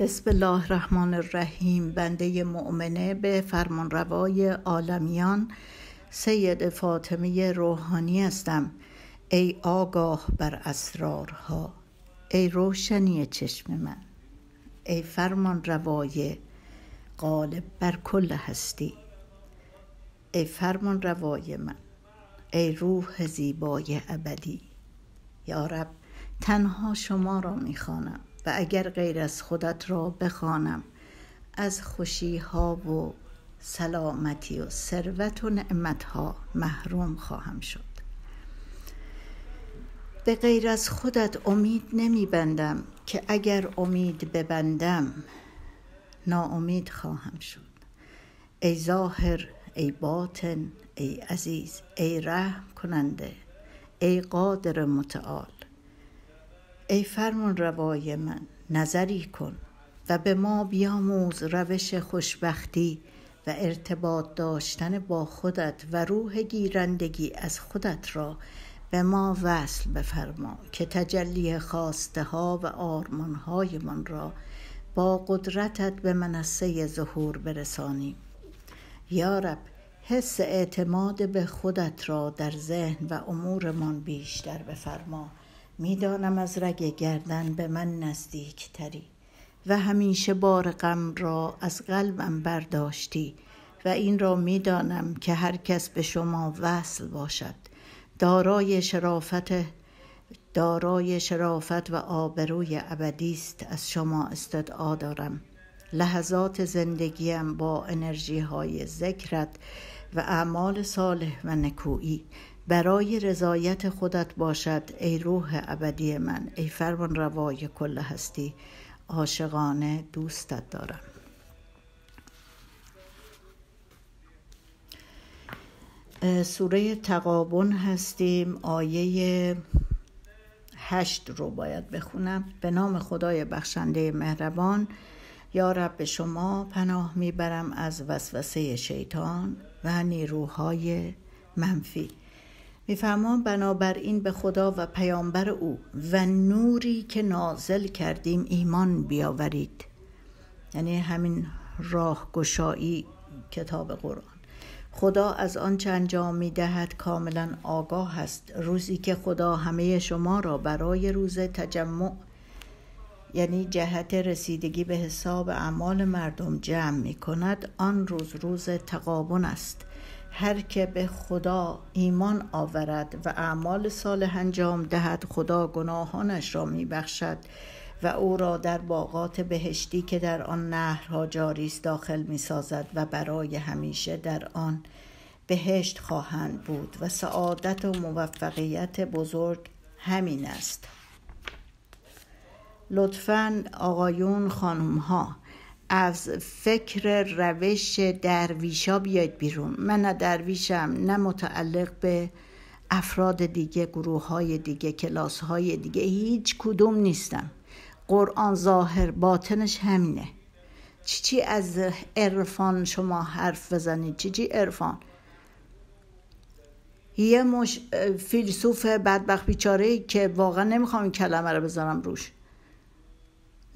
بسم الله الرحمن الرحیم بنده مؤمنه به فرمان روای عالمیان سید فاطمه روحانی هستم ای آگاه بر اسرارها ای روشنی چشم من ای فرمان روای قالب بر کل هستی ای فرمان روای من ای روح زیبای ابدی یا رب تنها شما را میخوانم و اگر غیر از خودت را بخوانم از خوشی ها و سلامتی و ثروت و نعمت ها محروم خواهم شد به غیر از خودت امید نمی بندم که اگر امید ببندم ناامید خواهم شد ای ظاهر ای باطن ای عزیز ای رحم کننده ای قادر متعال ای فرمان روای من نظری کن و به ما بیاموز روش خوشبختی و ارتباط داشتن با خودت و روح گیرندگی از خودت را به ما وصل بفرما که تجلی خواسته ها و آرمان های من را با قدرتت به منصه ظهور برسانیم یارب حس اعتماد به خودت را در ذهن و امورمان بیشتر بفرما میدانم از رگ گردن به من نزدیکتری و همیشه بار غم را از قلبم برداشتی و این را میدانم که هر کس به شما وصل باشد دارای شرافت دارای شرافت و آبروی ابدی است از شما استدعا دارم لحظات زندگیم با انرژی های ذکرت و اعمال صالح و نکویی برای رضایت خودت باشد ای روح ابدی من ای فرمان روای کل هستی عاشقانه دوستت دارم سوره تقابن هستیم آیه هشت رو باید بخونم به نام خدای بخشنده مهربان یا رب به شما پناه میبرم از وسوسه شیطان و نیروهای منفی میفرمان بنابراین به خدا و پیامبر او و نوری که نازل کردیم ایمان بیاورید یعنی همین راه گشایی کتاب قرآن خدا از آنچه انجام می دهد کاملا آگاه است روزی که خدا همه شما را برای روز تجمع یعنی جهت رسیدگی به حساب اعمال مردم جمع می کند آن روز روز تقابن است هر که به خدا ایمان آورد و اعمال صالح انجام دهد خدا گناهانش را میبخشد و او را در باغات بهشتی که در آن نهرها جاری است داخل میسازد و برای همیشه در آن بهشت خواهند بود و سعادت و موفقیت بزرگ همین است لطفا آقایون خانمها از فکر روش درویشا بیاید بیرون من نه درویشم نه متعلق به افراد دیگه گروه های دیگه کلاس های دیگه هیچ کدوم نیستم قرآن ظاهر باطنش همینه چی چی از عرفان شما حرف بزنید چی چی عرفان یه مش فیلسوف بدبخت بیچاره که واقعا نمیخوام این کلمه رو بذارم روش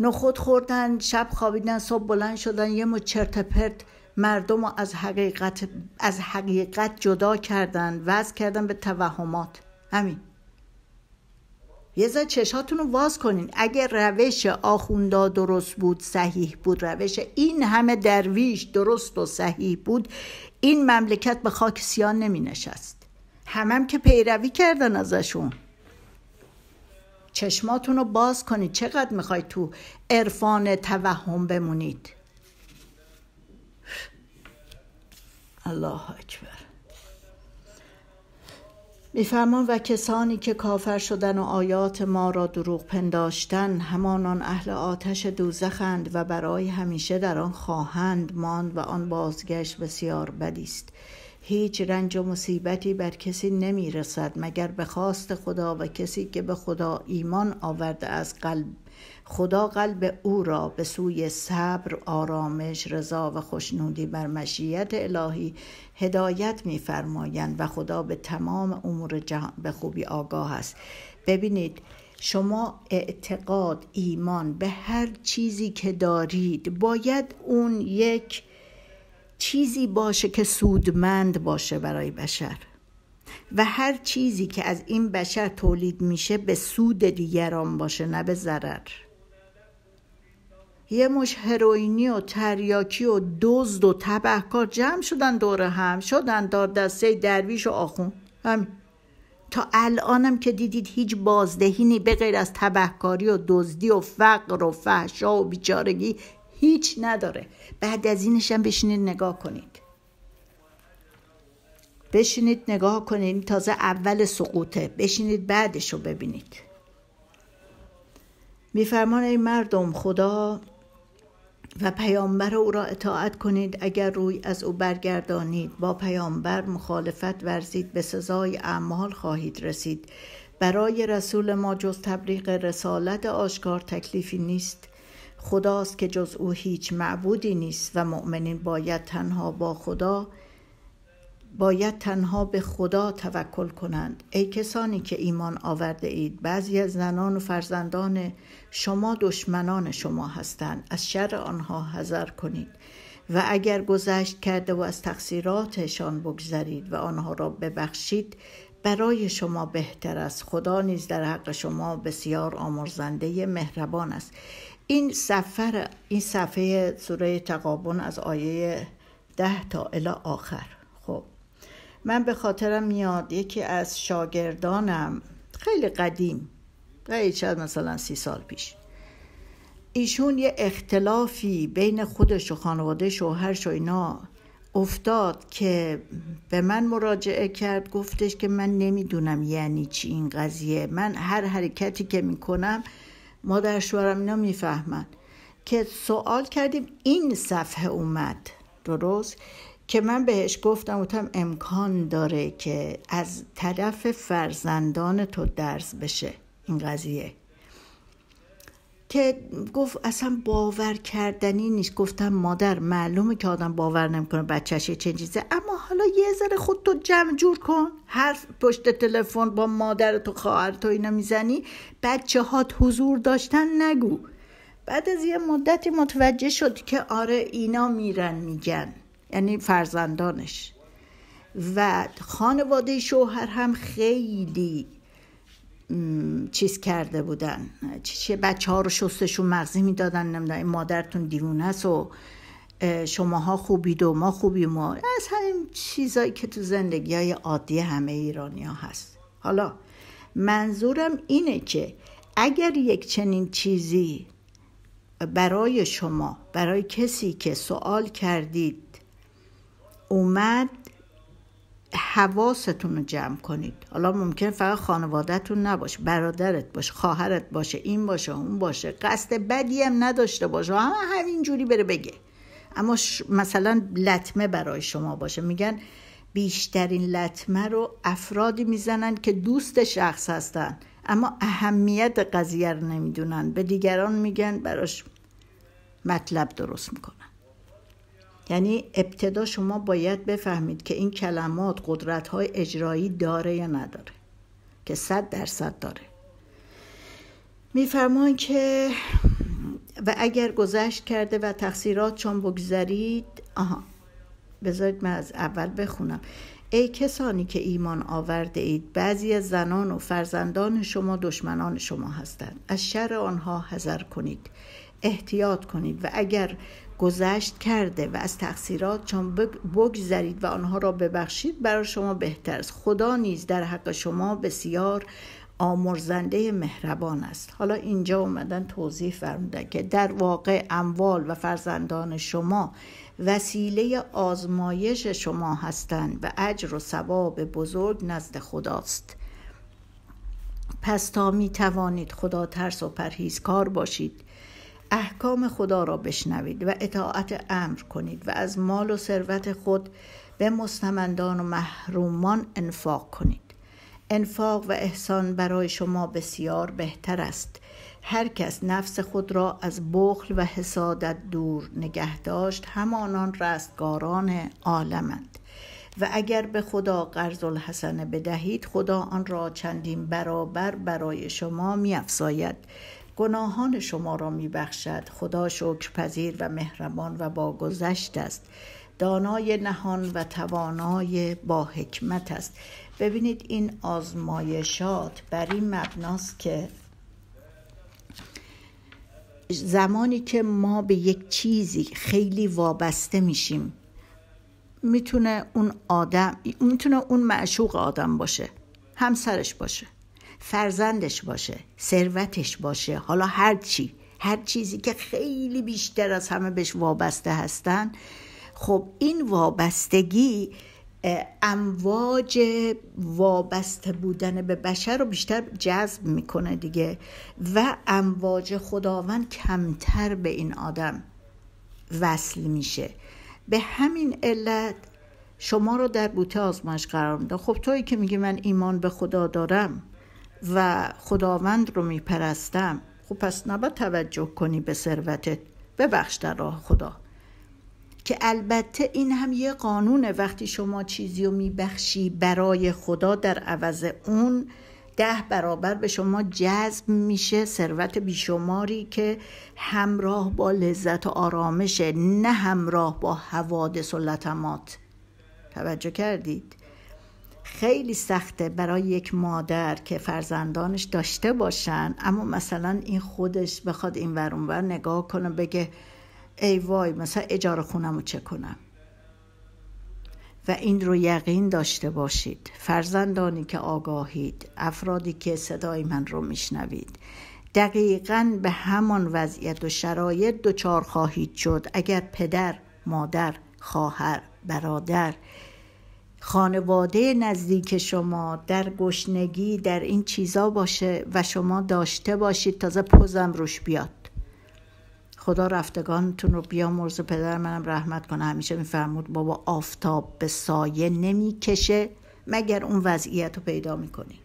نخود خوردن شب خوابیدن صبح بلند شدن یه مو چرت پرت مردم رو از حقیقت از حقیقت جدا کردن وز کردن به توهمات همین یه زد چشاتون رو واز کنین اگه روش آخوندا درست بود صحیح بود روش این همه درویش درست و صحیح بود این مملکت به خاک سیان نمی نشست همم که پیروی کردن ازشون چشماتون رو باز کنید چقدر میخواید تو عرفان توهم بمونید الله اکبر میفرمان و کسانی که کافر شدن و آیات ما را دروغ پنداشتن همانان اهل آتش دوزخند و برای همیشه در آن خواهند ماند و آن بازگشت بسیار بدی است هیچ رنج و مصیبتی بر کسی نمی رسد مگر به خواست خدا و کسی که به خدا ایمان آورده از قلب خدا قلب او را به سوی صبر، آرامش، رضا و خوشنودی بر مشیت الهی هدایت میفرمایند و خدا به تمام امور جهان به خوبی آگاه است. ببینید شما اعتقاد، ایمان به هر چیزی که دارید باید اون یک چیزی باشه که سودمند باشه برای بشر و هر چیزی که از این بشر تولید میشه به سود دیگران باشه نه به ضرر یه مش هروینی و تریاکی و دزد و تبهکار جمع شدن دور هم شدن دار دسته درویش و آخون هم. تا الانم که دیدید هیچ بازدهینی به غیر از تبهکاری و دزدی و فقر و فحشا و بیچارگی هیچ نداره بعد از اینش هم بشینید نگاه کنید بشینید نگاه کنید تازه اول سقوطه بشینید بعدش رو ببینید میفرمان این مردم خدا و پیامبر او را اطاعت کنید اگر روی از او برگردانید با پیامبر مخالفت ورزید به سزای اعمال خواهید رسید برای رسول ما جز تبلیغ رسالت آشکار تکلیفی نیست خداست که جز او هیچ معبودی نیست و مؤمنین باید تنها با خدا باید تنها به خدا توکل کنند ای کسانی که ایمان آورده اید بعضی از زنان و فرزندان شما دشمنان شما هستند از شر آنها حذر کنید و اگر گذشت کرده و از تقصیراتشان بگذرید و آنها را ببخشید برای شما بهتر است خدا نیز در حق شما بسیار آمرزنده مهربان است این سفر این صفحه سوره تقابون از آیه ده تا الا آخر خب من به خاطرم میاد یکی از شاگردانم خیلی قدیم خیلی شاید مثلا سی سال پیش ایشون یه اختلافی بین خودش و خانواده شوهرش و اینا افتاد که به من مراجعه کرد گفتش که من نمیدونم یعنی چی این قضیه من هر حرکتی که میکنم مادر شوهرم اینا میفهمن که سوال کردیم این صفحه اومد درست که من بهش گفتم گفتم امکان داره که از طرف فرزندان تو درس بشه این قضیه که گفت اصلا باور کردنی نیست گفتم مادر معلومه که آدم باور نمیکنه بچهش یه چیزه اما حالا یه ذره خودتو جمع جور کن حرف پشت تلفن با مادر تو خواهر تو اینا میزنی بچه هات حضور داشتن نگو بعد از یه مدتی متوجه شد که آره اینا میرن میگن یعنی فرزندانش و خانواده شوهر هم خیلی چیز کرده بودن چه بچه ها رو شستشون مغزی میدادن نمیدونم مادرتون دیوونه است و شماها خوبید و ما خوبیم و از همین چیزایی که تو زندگی های عادی همه ایرانی ها هست حالا منظورم اینه که اگر یک چنین چیزی برای شما برای کسی که سوال کردید اومد حواستون رو جمع کنید حالا ممکن فقط خانوادهتون نباشه برادرت باشه خواهرت باشه این باشه اون باشه قصد بدی هم نداشته باشه همه همین بره بگه اما مثلا لطمه برای شما باشه میگن بیشترین لطمه رو افرادی میزنن که دوست شخص هستن اما اهمیت قضیه رو نمیدونن به دیگران میگن براش مطلب درست میکنن یعنی ابتدا شما باید بفهمید که این کلمات قدرت های اجرایی داره یا نداره که صد درصد داره میفرمان که و اگر گذشت کرده و تقصیرات چون بگذارید آها بذارید من از اول بخونم ای کسانی که ایمان آورده اید بعضی از زنان و فرزندان شما دشمنان شما هستند از شر آنها حذر کنید احتیاط کنید و اگر گذشت کرده و از تقصیرات چون بگذرید و آنها را ببخشید برای شما بهتر است خدا نیز در حق شما بسیار آمرزنده مهربان است حالا اینجا اومدن توضیح فرمودن که در واقع اموال و فرزندان شما وسیله آزمایش شما هستند و اجر و ثواب بزرگ نزد خداست پس تا می توانید خدا ترس و پرهیزکار باشید احکام خدا را بشنوید و اطاعت امر کنید و از مال و ثروت خود به مستمندان و محرومان انفاق کنید انفاق و احسان برای شما بسیار بهتر است هر کس نفس خود را از بخل و حسادت دور نگه داشت همانان رستگاران عالمند و اگر به خدا قرض الحسنه بدهید خدا آن را چندین برابر برای شما میافزاید گناهان شما را بخشد خدا پذیر و مهربان و با است دانای نهان و توانای با حکمت است ببینید این آزمایشات بر این مبناست که زمانی که ما به یک چیزی خیلی وابسته میشیم میتونه اون آدم میتونه اون معشوق آدم باشه همسرش باشه فرزندش باشه ثروتش باشه حالا هر چی هر چیزی که خیلی بیشتر از همه بهش وابسته هستن خب این وابستگی امواج وابسته بودن به بشر رو بیشتر جذب میکنه دیگه و امواج خداوند کمتر به این آدم وصل میشه به همین علت شما رو در بوته آزمایش قرار میده خب تویی که میگی من ایمان به خدا دارم و خداوند رو میپرستم خب پس نباید توجه کنی به ثروتت ببخش در راه خدا که البته این هم یه قانونه وقتی شما چیزی رو میبخشی برای خدا در عوض اون ده برابر به شما جذب میشه ثروت بیشماری که همراه با لذت و آرامشه نه همراه با حوادث و لطمات توجه کردید خیلی سخته برای یک مادر که فرزندانش داشته باشن اما مثلا این خودش بخواد این ور نگاه کنه بگه ای وای مثلا اجاره خونم رو چه کنم و این رو یقین داشته باشید فرزندانی که آگاهید افرادی که صدای من رو میشنوید دقیقا به همان وضعیت و شرایط دچار خواهید شد اگر پدر مادر خواهر برادر خانواده نزدیک شما در گشنگی در این چیزا باشه و شما داشته باشید تازه پوزم روش بیاد خدا رفتگانتون رو بیا مرز پدر منم رحمت کنه همیشه میفرمود بابا آفتاب به سایه نمیکشه مگر اون وضعیت رو پیدا میکنی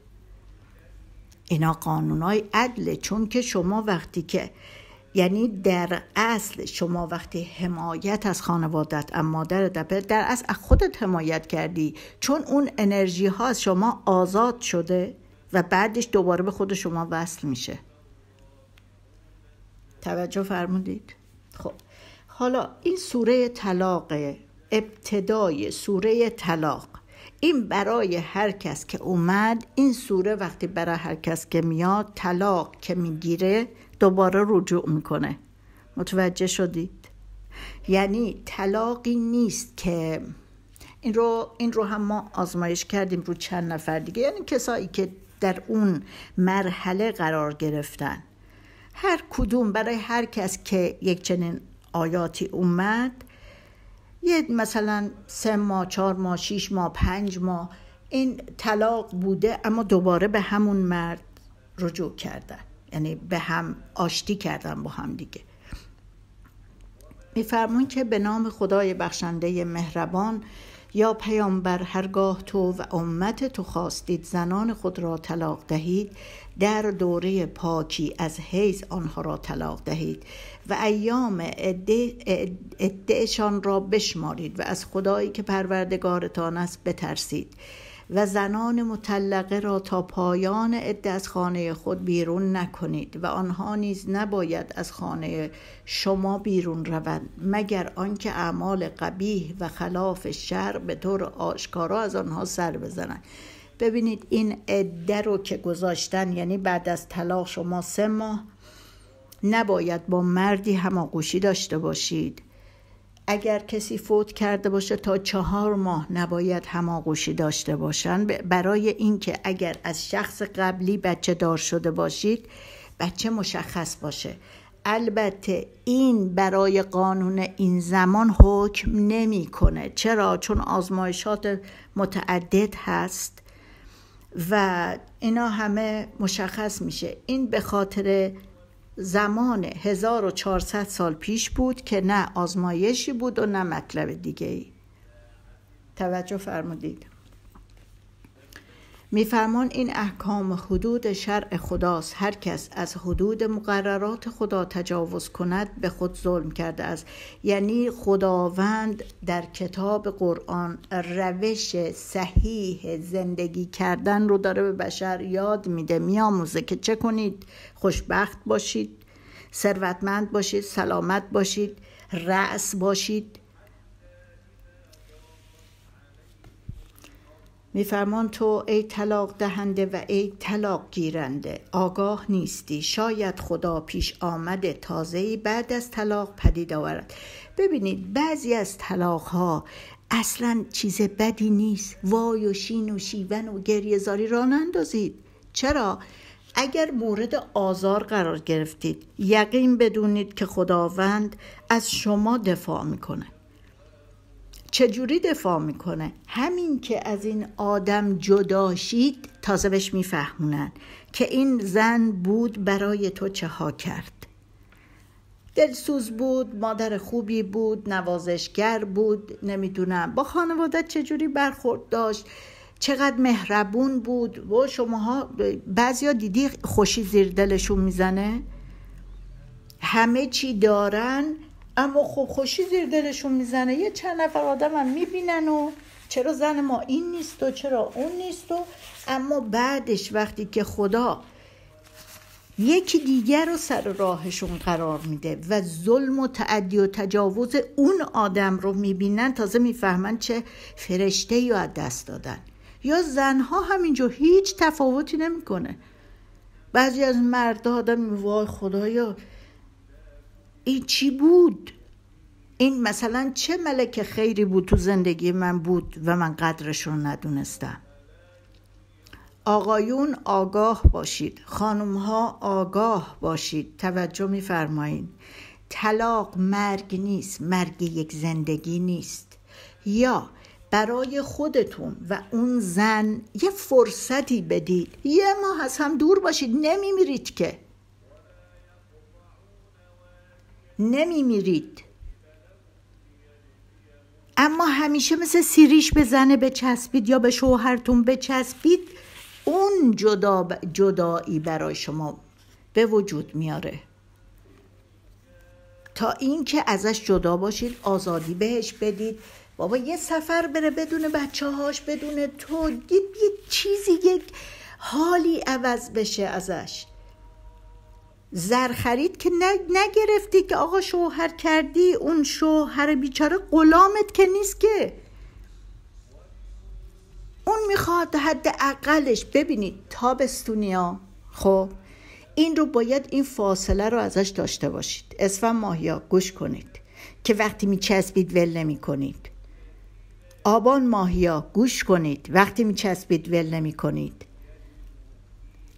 اینا قانونای عدله چون که شما وقتی که یعنی در اصل شما وقتی حمایت از خانوادت از مادر دپر در اصل از خودت حمایت کردی چون اون انرژی ها از شما آزاد شده و بعدش دوباره به خود شما وصل میشه توجه فرمودید خب حالا این سوره طلاق ابتدای سوره طلاق این برای هر کس که اومد این سوره وقتی برای هر کس که میاد طلاق که میگیره دوباره رجوع میکنه متوجه شدید یعنی طلاقی نیست که این رو این رو هم ما آزمایش کردیم رو چند نفر دیگه یعنی کسایی که در اون مرحله قرار گرفتن هر کدوم برای هر کس که یک چنین آیاتی اومد یه مثلا سه ماه چهار ماه شیش ماه پنج ماه این طلاق بوده اما دوباره به همون مرد رجوع کردن یعنی به هم آشتی کردن با هم دیگه میفرمون که به نام خدای بخشنده مهربان یا پیامبر هرگاه تو و امت تو خواستید زنان خود را طلاق دهید در دوره پاکی از حیث آنها را طلاق دهید و ایام عدهشان را بشمارید و از خدایی که پروردگارتان است بترسید و زنان مطلقه را تا پایان عده از خانه خود بیرون نکنید و آنها نیز نباید از خانه شما بیرون روند مگر آنکه اعمال قبیح و خلاف شر به طور آشکارا از آنها سر بزنند ببینید این عده رو که گذاشتن یعنی بعد از طلاق شما سه ماه نباید با مردی هماغوشی داشته باشید اگر کسی فوت کرده باشه تا چهار ماه نباید هماغوشی داشته باشن برای اینکه اگر از شخص قبلی بچه دار شده باشید بچه مشخص باشه البته این برای قانون این زمان حکم نمیکنه چرا چون آزمایشات متعدد هست و اینا همه مشخص میشه این به خاطر زمان 1400 سال پیش بود که نه آزمایشی بود و نه مطلب دیگه ای توجه فرمودید میفرمان این احکام حدود شرع خداست هر کس از حدود مقررات خدا تجاوز کند به خود ظلم کرده است یعنی خداوند در کتاب قرآن روش صحیح زندگی کردن رو داره به بشر یاد میده میآموزه که چه کنید خوشبخت باشید ثروتمند باشید سلامت باشید رأس باشید میفرمان تو ای طلاق دهنده و ای طلاق گیرنده آگاه نیستی شاید خدا پیش آمده تازهی بعد از طلاق پدید آورد ببینید بعضی از طلاق ها اصلا چیز بدی نیست وای و شین و شیون و گریهزاری را نندازید چرا؟ اگر مورد آزار قرار گرفتید یقین بدونید که خداوند از شما دفاع میکنه چجوری دفاع میکنه همین که از این آدم جداشید تازه بهش میفهمونن که این زن بود برای تو چه ها کرد دلسوز بود مادر خوبی بود نوازشگر بود نمیدونم با خانواده چجوری برخورد داشت چقدر مهربون بود و شماها بعضیا دیدی خوشی زیر دلشون میزنه همه چی دارن اما خب خوشی زیر دلشون میزنه یه چند نفر آدم هم میبینن و چرا زن ما این نیست و چرا اون نیست و اما بعدش وقتی که خدا یکی دیگر رو سر راهشون قرار میده و ظلم و تعدی و تجاوز اون آدم رو میبینن تازه میفهمن چه فرشته یا دست دادن یا زنها همینجا هیچ تفاوتی نمیکنه بعضی از مردها آدم وای خدایا این چی بود این مثلا چه ملک خیری بود تو زندگی من بود و من قدرش رو ندونستم آقایون آگاه باشید خانم ها آگاه باشید توجه میفرمایید طلاق مرگ نیست مرگ یک زندگی نیست یا برای خودتون و اون زن یه فرصتی بدید یه ماه از هم دور باشید نمیمیرید که نمی میرید اما همیشه مثل سیریش به زنه بچسبید یا به شوهرتون بچسبید اون جدا جدایی برای شما به وجود میاره تا اینکه ازش جدا باشید آزادی بهش بدید بابا یه سفر بره بدون بچه هاش بدون تو یه چیزی یک حالی عوض بشه ازش زر خرید که نگرفتی که آقا شوهر کردی اون شوهر بیچاره غلامت که نیست که اون میخواد حد اقلش ببینید تابستونیا خب این رو باید این فاصله رو ازش داشته باشید اسفن ماهیا گوش کنید که وقتی میچسبید ول نمی کنید آبان ماهیا گوش کنید وقتی میچسبید ول نمی کنید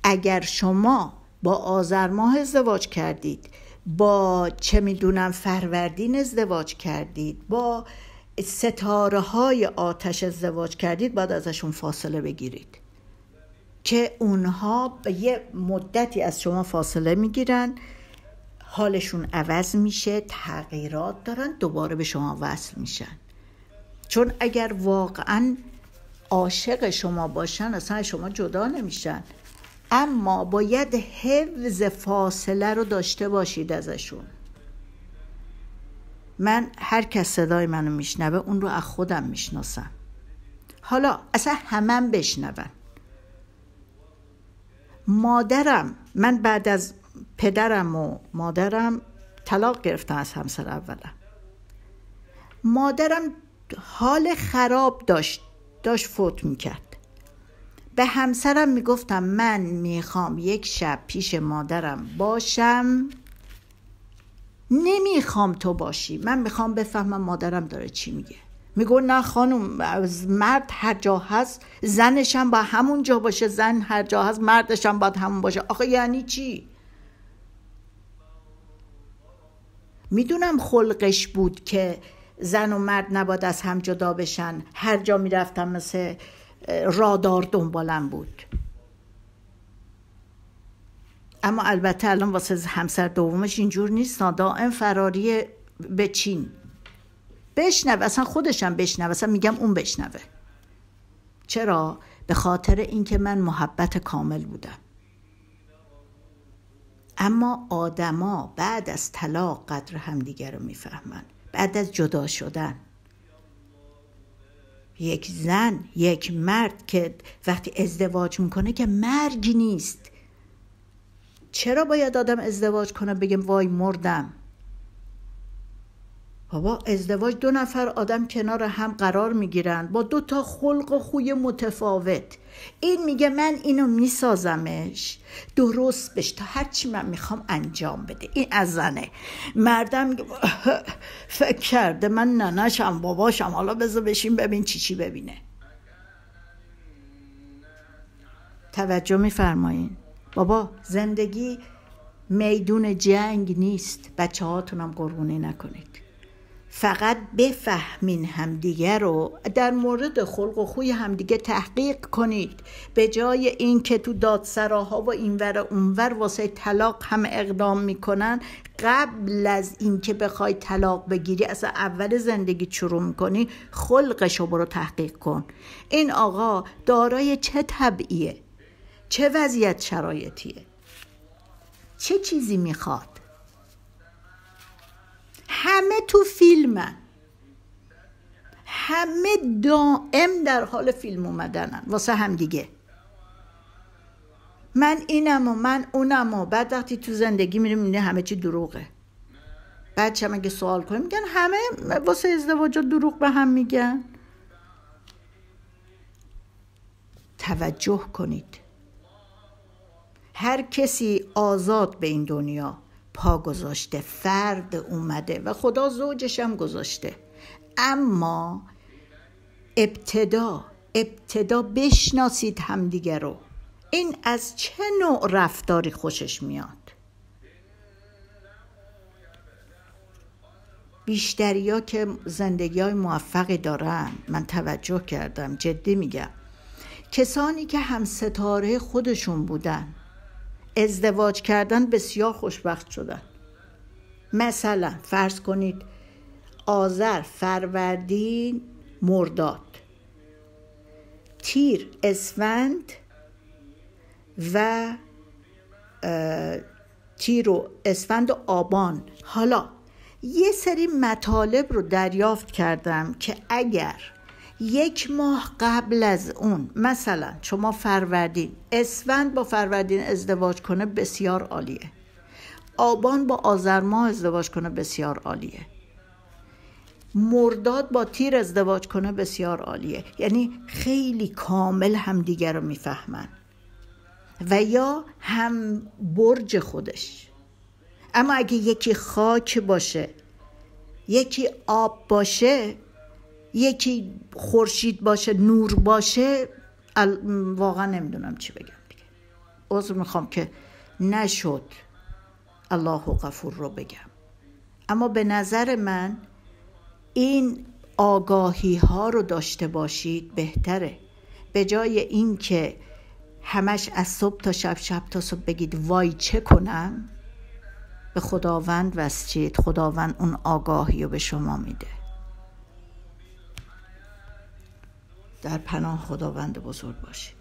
اگر شما با آذر ماه ازدواج کردید با چه میدونم فروردین ازدواج کردید با ستاره های آتش ازدواج کردید بعد ازشون فاصله بگیرید که اونها به یه مدتی از شما فاصله میگیرن حالشون عوض میشه تغییرات دارن دوباره به شما وصل میشن چون اگر واقعا عاشق شما باشن اصلا شما جدا نمیشن اما باید حفظ فاصله رو داشته باشید ازشون من هر کس صدای منو میشنوه اون رو از خودم میشناسم حالا اصلا همم بشنون مادرم من بعد از پدرم و مادرم طلاق گرفتم از همسر اولم مادرم حال خراب داشت داشت فوت میکرد به همسرم میگفتم من میخوام یک شب پیش مادرم باشم نمیخوام تو باشی من میخوام بفهمم مادرم داره چی میگه میگو نه خانم مرد هر جا هست زنشم با همون جا باشه زن هر جا هست مردشم هم باید همون باشه آخه یعنی چی میدونم خلقش بود که زن و مرد نباید از هم جدا بشن هر جا میرفتم مثل رادار دنبالم بود اما البته الان واسه همسر دومش اینجور نیست دائم فراری به چین بشنوه اصلا خودشم بشنوه اصلا میگم اون بشنوه چرا به خاطر اینکه من محبت کامل بودم اما آدما بعد از طلاق قدر همدیگه رو میفهمن بعد از جدا شدن یک زن یک مرد که وقتی ازدواج میکنه که مرگ نیست چرا باید آدم ازدواج کنه بگم وای مردم بابا ازدواج دو نفر آدم کنار هم قرار میگیرن با دو تا خلق و خوی متفاوت این میگه من اینو میسازمش درست بش تا هرچی من میخوام انجام بده این از زنه مردم فکر کرده من ننشم باباشم حالا بذار بشین ببین چی چی ببینه توجه میفرمایین بابا زندگی میدون جنگ نیست بچه هاتونم قربونی نکنید فقط بفهمین همدیگه رو در مورد خلق و خوی همدیگه تحقیق کنید به جای اینکه تو دادسراها و اینور اونور واسه طلاق هم اقدام میکنن قبل از اینکه بخوای طلاق بگیری اصلا اول زندگی شروع میکنی خلقش رو برو تحقیق کن این آقا دارای چه طبعیه چه وضعیت شرایطیه چه چیزی میخواد همه تو فیلمن همه دائم در حال فیلم اومدنن واسه هم دیگه من اینم و من اونم و بعد وقتی تو زندگی میریم اینه همه چی دروغه بچه هم اگه سوال کنیم میگن همه واسه ازدواج دروغ به هم میگن توجه کنید هر کسی آزاد به این دنیا پا گذاشته فرد اومده و خدا زوجش هم گذاشته اما ابتدا ابتدا بشناسید همدیگه رو این از چه نوع رفتاری خوشش میاد بیشتری که زندگی های موفقی دارن من توجه کردم جدی میگم کسانی که هم ستاره خودشون بودن ازدواج کردن بسیار خوشبخت شدن مثلا فرض کنید آذر فروردین مرداد تیر اسفند و تیر و اسفند و آبان حالا یه سری مطالب رو دریافت کردم که اگر یک ماه قبل از اون مثلا شما فروردین اسفند با فروردین ازدواج کنه بسیار عالیه آبان با آذر ماه ازدواج کنه بسیار عالیه مرداد با تیر ازدواج کنه بسیار عالیه یعنی خیلی کامل همدیگر رو میفهمن و یا هم برج خودش اما اگه یکی خاک باشه یکی آب باشه یکی خورشید باشه نور باشه واقعا نمیدونم چی بگم دیگه عذر میخوام که نشد الله و غفور رو بگم اما به نظر من این آگاهی ها رو داشته باشید بهتره به جای اینکه همش از صبح تا شب شب تا صبح بگید وای چه کنم به خداوند وسچید خداوند اون آگاهی رو به شما میده در پناه خداوند بزرگ باشید